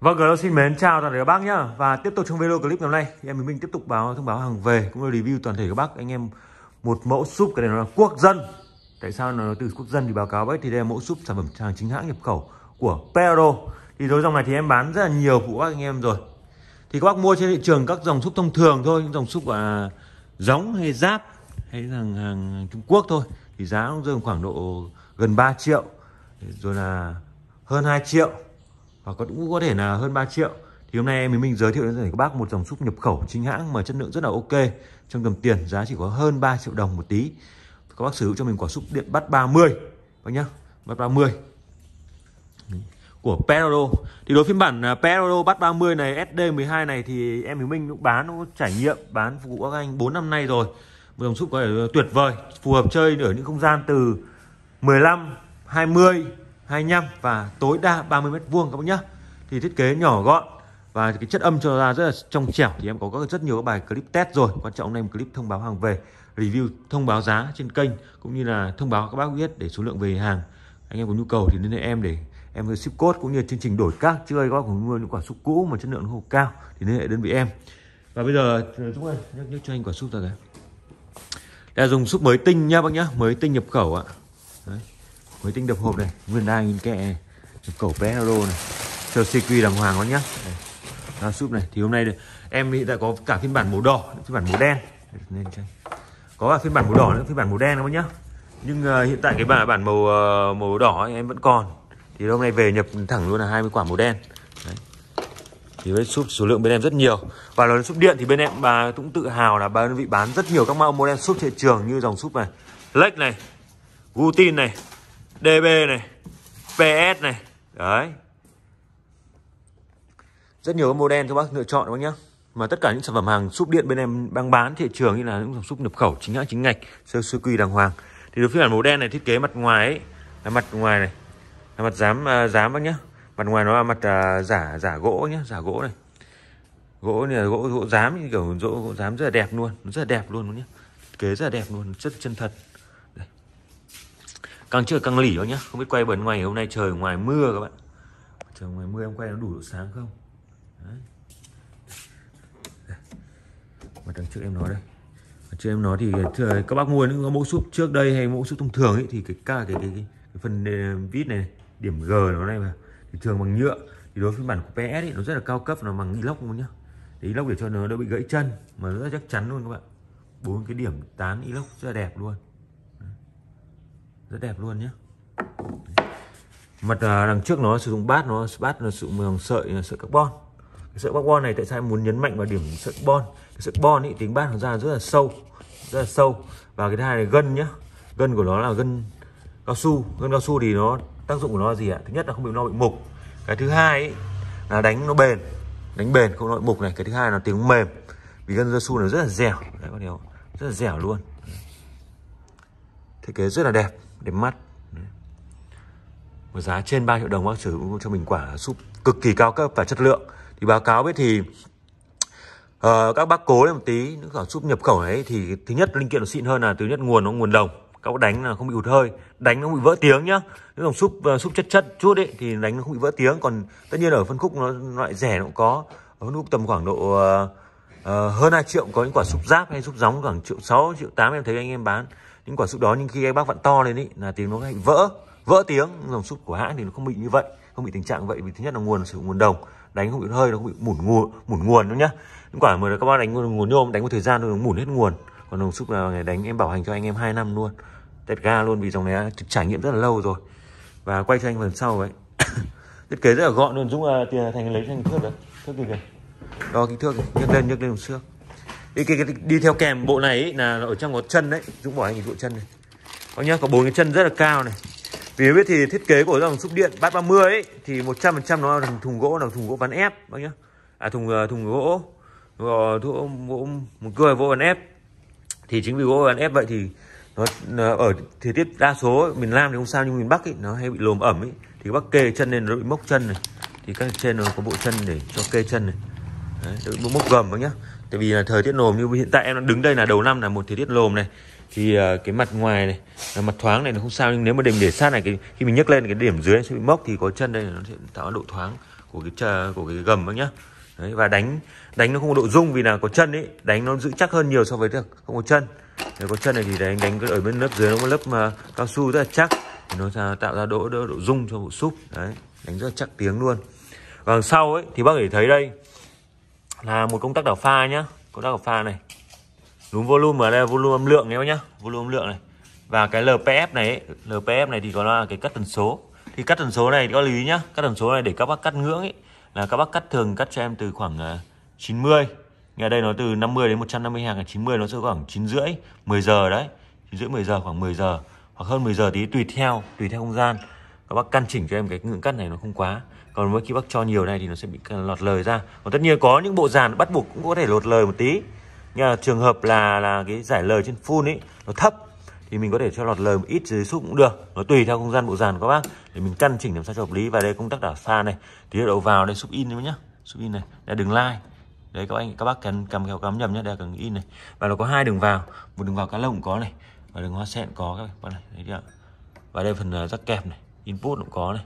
Vâng, hello xin mến chào toàn thể các bác nhá. Và tiếp tục trong video clip ngày hôm nay, thì em mình tiếp tục báo thông báo hàng về cũng như review toàn thể các bác anh em một mẫu súp cái này là quốc dân. Tại sao nó từ quốc dân thì báo cáo bác thì đây là mẫu súp sản phẩm hàng chính hãng nhập khẩu của Pero. Thì đối dòng này thì em bán rất là nhiều phụ các anh em rồi. Thì các bác mua trên thị trường các dòng súp thông thường thôi, những dòng súp à, giống hay giáp hay hàng hàng Trung Quốc thôi thì giá cũng rơi khoảng độ gần 3 triệu rồi là hơn 2 triệu và có cũng có thể là hơn 3 triệu thì hôm nay mình mình giới thiệu đến các bác một dòng súp nhập khẩu chính hãng mà chất lượng rất là ok trong tầm tiền giá chỉ có hơn 3 triệu đồng một tí các bác sử dụng cho mình quả súp điện bắt 30 các nhá bắt 30 của Peroro thì đối phiên bản à, Peroro bắt 30 này SD12 này thì em Hiếu Minh cũng bán cũng trải nghiệm bán phục vụ các anh 4 năm nay rồi một dòng súp có thể à, tuyệt vời phù hợp chơi ở những không gian từ 15 20 25 và tối đa 30 mét vuông các bác nhá thì thiết kế nhỏ gọn và cái chất âm cho ra rất là trong trẻo thì em có rất nhiều các bài clip test rồi quan trọng là em clip thông báo hàng về review thông báo giá trên kênh cũng như là thông báo các bác biết để số lượng về hàng anh em có nhu cầu thì liên hệ em để em ship code cũng như chương trình đổi các chơi các bác cũng mua những quả súp cũ mà chất lượng không cao thì liên hệ đơn vị em và bây giờ chúng ơi nhắc, nhắc cho anh quả súp ra cái đây dùng súp mới tinh nha bác nhá mới tinh nhập khẩu ạ Đấy mới tính đập hộp này nguyên đai nguyên kẹ này cẩu Bernardo này chờ CQ đàng hoàng nó nhá Đây, súp này thì hôm nay em hiện tại có cả phiên bản màu đỏ phiên bản màu đen nên có cả phiên bản màu đỏ nữa phiên bản màu đen đó nhá nhưng uh, hiện tại cái bản bản màu uh, màu đỏ ấy, em vẫn còn thì hôm nay về nhập thẳng luôn là 20 quả màu đen Đấy. thì với súp số lượng bên em rất nhiều và nói súp điện thì bên em bà cũng tự hào là bà đơn vị bán rất nhiều các mẫu màu đen súp thị trường như dòng súp này lách này gutin này DB này PS này đấy rất nhiều model cho bác lựa chọn các bác nhé mà tất cả những sản phẩm hàng súp điện bên em đang bán thị trường như là những sản súp nhập khẩu chính hãng chính ngạch sơ sơ quy đàng hoàng thì đối với bản màu đen này thiết kế mặt ngoài ấy, là mặt ngoài này là mặt dám uh, à, dám bác nhé mặt ngoài nó là mặt uh, giả giả gỗ nhá, giả gỗ này gỗ này là gỗ gỗ dám kiểu gỗ, gỗ dám rất là đẹp luôn rất là đẹp luôn nhé kế rất là đẹp luôn rất chân thật càng chưa càng lỉ thôi nhá không biết quay bẩn ngoài hôm nay trời ngoài mưa các bạn trời ngoài mưa em quay nó đủ độ sáng không Đấy. mà đằng trước em nói đây đằng trước em nói thì thưa, các bác mua những mẫu súp trước đây hay mẫu súp thông thường ấy thì cái ca cái, cái, cái, cái phần vít này điểm g nó này mà thì thường bằng nhựa thì đối với bản của ps ấy, nó rất là cao cấp nó bằng inox luôn nhá inox để cho nó đỡ bị gãy chân mà nó rất chắc chắn luôn các bạn bốn cái điểm tán inox rất là đẹp luôn rất đẹp luôn nhé mặt à, đằng trước nó sử dụng bát nó bát là sử dụng sợi sợi carbon cái sợi carbon này tại sao em muốn nhấn mạnh vào điểm sợi carbon cái sợi carbon ý, tính bát nó ra rất là sâu rất là sâu và cái thứ hai là gân nhá gân của nó là gân cao su gân cao su thì nó tác dụng của nó là gì ạ thứ nhất là không bị lo bị mục cái thứ hai ý, là đánh nó bền đánh bền không nội mục này cái thứ hai là tiếng mềm vì gân cao su nó rất là dẻo đấy các bạn rất là dẻo luôn thiết kế rất là đẹp đẹp mắt một giá trên 3 triệu đồng bác sử dụng cho mình quả súp cực kỳ cao cấp và chất lượng thì báo cáo với thì uh, các bác cố lên một tí những quả súp nhập khẩu ấy thì thứ nhất linh kiện nó xịn hơn là thứ nhất nguồn nó nguồn đồng các bác đánh là không bị hụt hơi đánh nó không bị vỡ tiếng nhá những dòng súp uh, súp chất chất chút ấy thì đánh nó không bị vỡ tiếng còn tất nhiên ở phân khúc nó, loại rẻ nó cũng có ở phân khúc tầm khoảng độ uh, uh, hơn 2 triệu có những quả súp giáp hay súp gióng khoảng triệu sáu triệu tám em thấy anh em bán những quả súp đó nhưng khi các bác vặn to lên ý là tiếng nó hay vỡ vỡ tiếng dòng súp của hãng thì nó không bị như vậy không bị tình trạng vậy vì thứ nhất là nguồn sử dụng nguồn đồng đánh không bị hơi nó không bị mủn nguồn mủn nguồn đúng nhá những quả mà các bác đánh nguồn nhôm đánh một thời gian rồi nó mủn hết nguồn còn dòng súp là đánh em bảo hành cho anh em 2 năm luôn tẹt ga luôn vì dòng này trải nghiệm rất là lâu rồi và quay cho anh phần sau ấy thiết kế rất là gọn luôn dũng uh, à, thành lấy thành thước đấy thước gì kìa đo kích thước nhấc lên nhấc lên một xước đi, cái, đi theo kèm bộ này ý, là ở trong có chân đấy dũng bỏ anh nhìn bộ chân này có nhá có bốn cái chân rất là cao này vì biết thì thiết kế của dòng xúc điện bát 30 ấy thì 100% nó là thùng gỗ là thùng gỗ ván ép bác nhá à thùng à, thùng gỗ gỗ gỗ một cười gỗ ván ép thì chính vì gỗ ván ép vậy thì nó, nó ở thời tiết đa số miền Nam thì không sao nhưng miền Bắc ấy nó hay bị lồm ẩm ấy thì các bác kê chân lên nó bị mốc chân này thì các trên nó có bộ chân để cho kê chân này Đấy, tôi mốc gầm vào nhá tại vì là thời tiết nồm như hiện tại em đang đứng đây là đầu năm là một thời tiết nồm này thì uh, cái mặt ngoài này là mặt thoáng này nó không sao nhưng nếu mà để để sát này cái khi mình nhấc lên cái điểm dưới sẽ bị mốc thì có chân đây nó sẽ tạo độ thoáng của cái chờ của cái gầm đó nhá Đấy, và đánh đánh nó không có độ rung vì là có chân ấy đánh nó giữ chắc hơn nhiều so với được không có chân nếu có chân này thì đánh đánh ở bên lớp dưới nó có lớp mà cao su rất là chắc thì nó tạo ra độ độ, rung cho bộ súp đấy đánh rất là chắc tiếng luôn còn sau ấy thì bác để thấy đây là một công tắc đảo pha nhá công tắc đảo pha này núm volume ở đây là volume âm lượng nhé nhá volume âm lượng này và cái LPF này LPF này thì có là cái cắt tần số thì cắt tần số này có lưu ý nhá cắt tần số này để các bác cắt ngưỡng ấy là các bác cắt thường cắt cho em từ khoảng 90 à, nghe đây nó từ 50 đến 150 hàng 90 nó sẽ khoảng chín rưỡi 10 giờ đấy chín rưỡi 10 giờ khoảng 10 giờ hoặc hơn 10 giờ tí tùy theo tùy theo không gian các bác căn chỉnh cho em cái ngưỡng cắt này nó không quá còn với khi bác cho nhiều này thì nó sẽ bị lọt lời ra còn tất nhiên có những bộ dàn bắt buộc cũng có thể lột lời một tí nhưng là trường hợp là là cái giải lời trên full ấy nó thấp thì mình có thể cho lọt lời một ít dưới xúc cũng được nó tùy theo không gian bộ dàn của các bác để mình căn chỉnh làm sao cho hợp lý và đây công tắc đảo xa này thì đầu vào đây xúc in nữa nhá xúc in này đây đừng like đấy các anh các bác cần cầm kéo cắm nhầm nhé đây cần in này và nó có hai đường vào một đường vào cá lông có này và đường hoa sen có các bác này đấy ạ và đây phần ờ, rắc kẹp này input cũng có này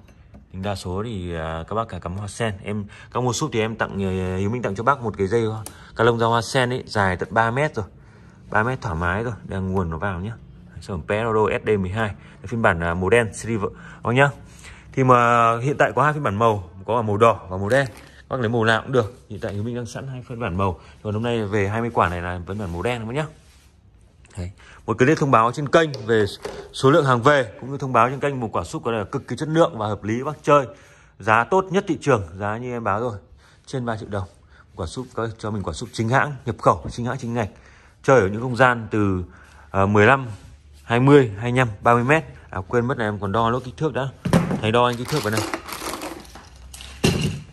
nhưng đa số thì à, các bác cả cắm hoa sen em các mua súp thì em tặng ờ, hiếu minh tặng cho bác một cái dây cá lông ra hoa sen ấy dài tận 3 mét rồi 3 mét thoải mái rồi đang nguồn nó vào nhá sản phẩm Peroro SD12 phiên bản à, màu đen silver các nhá thì mà hiện tại có hai phiên bản màu có màu đỏ và màu đen bác lấy màu nào cũng được hiện tại hiếu minh đang sẵn hai phiên bản màu rồi hôm nay về 20 quả này là phiên bản màu đen đúng không nhá Đấy. Một clip thông báo trên kênh về số lượng hàng về cũng như thông báo trên kênh một quả súp có là cực kỳ chất lượng và hợp lý bác chơi. Giá tốt nhất thị trường, giá như em báo rồi, trên 3 triệu đồng. quả súp có cho mình quả súp chính hãng, nhập khẩu, chính hãng chính ngạch. Chơi ở những không gian từ uh, 15, 20, 25, 30 m. À quên mất này em còn đo lỗ kích thước đã. Thầy đo anh kích thước vào này.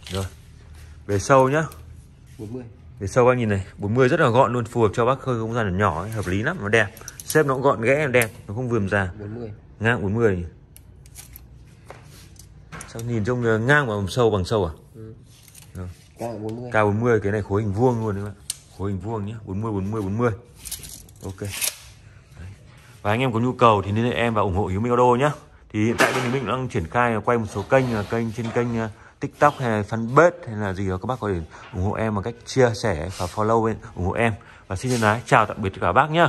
Rồi. Về sâu nhá. 40. Về sau bác nhìn này 40 rất là gọn luôn Phù hợp cho bác khơi không gian nhỏ ấy, Hợp lý lắm nó đẹp Xếp nó gọn ghẽ đẹp Nó không vườm ra 40 Ngang 40 Sao nhìn trông ngang và sâu bằng sâu à ừ. Rồi. Cao 40 Cao 40 Cái này khối hình vuông luôn đấy bạn Khối hình vuông nhé 40 40 40 Ok Và anh em có nhu cầu thì nên em vào ủng hộ Hiếu Minh Auto nhé thì hiện tại bên mình đang triển khai quay một số kênh à, kênh trên kênh à, tiktok hay là fanpage hay là gì đó các bác có thể ủng hộ em bằng cách chia sẻ và follow em ủng hộ em và xin chân ái chào tạm biệt tất các bác nhé